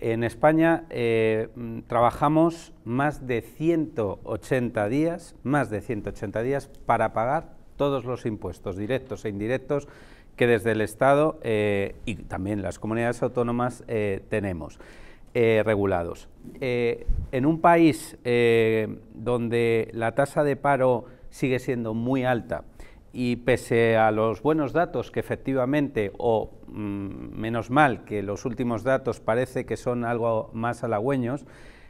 En España eh, trabajamos más de 180 días, más de 180 días para pagar todos los impuestos directos e indirectos que desde el Estado eh, y también las comunidades autónomas eh, tenemos regulados. en un país donde la tasa de paro sigue siendo muy alta, y pese a los buenos datos que efectivamente, o mm, menos mal que los últimos datos parece que son algo más halagüeños,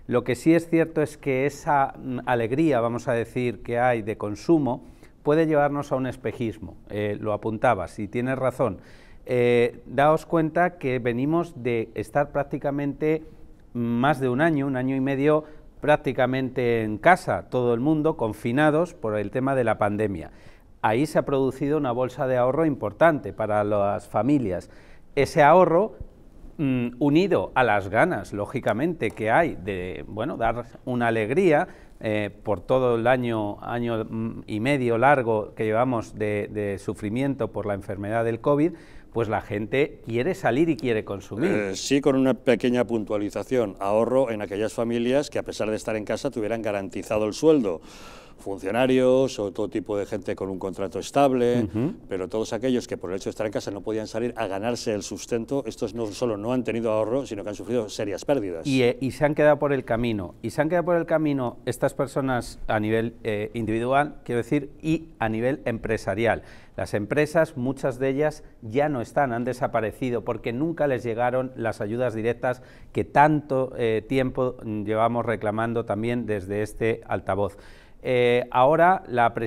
lo que sí es cierto es que esa mm, alegría, vamos a decir, que hay de consumo puede llevarnos a un espejismo. Eh, lo apuntabas y tienes razón. Eh, daos cuenta que venimos de estar prácticamente mm, más de un año, un año y medio, prácticamente en casa, todo el mundo confinados por el tema de la pandemia ahí se ha producido una bolsa de ahorro importante para las familias. Ese ahorro mm, unido a las ganas, lógicamente, que hay de bueno, dar una alegría eh, por todo el año, año mm, y medio largo que llevamos de, de sufrimiento por la enfermedad del COVID, pues la gente quiere salir y quiere consumir. Eh, sí, con una pequeña puntualización, ahorro en aquellas familias que a pesar de estar en casa tuvieran garantizado el sueldo funcionarios o todo tipo de gente con un contrato estable, pero todos aquellos que por el hecho de estar en casa no podían salir a ganarse el sustento, estos no solo no han tenido ahorro, sino que han sufrido serias pérdidas. Y, eh, se han quedado por el camino. Y se han quedado por el camino estas personas a nivel eh, individual, quiero decir, y a nivel empresarial. Las empresas, muchas de ellas ya no están, han desaparecido porque nunca les llegaron las ayudas directas que tanto eh, tiempo llevamos reclamando también desde este altavoz. Eh, ahora la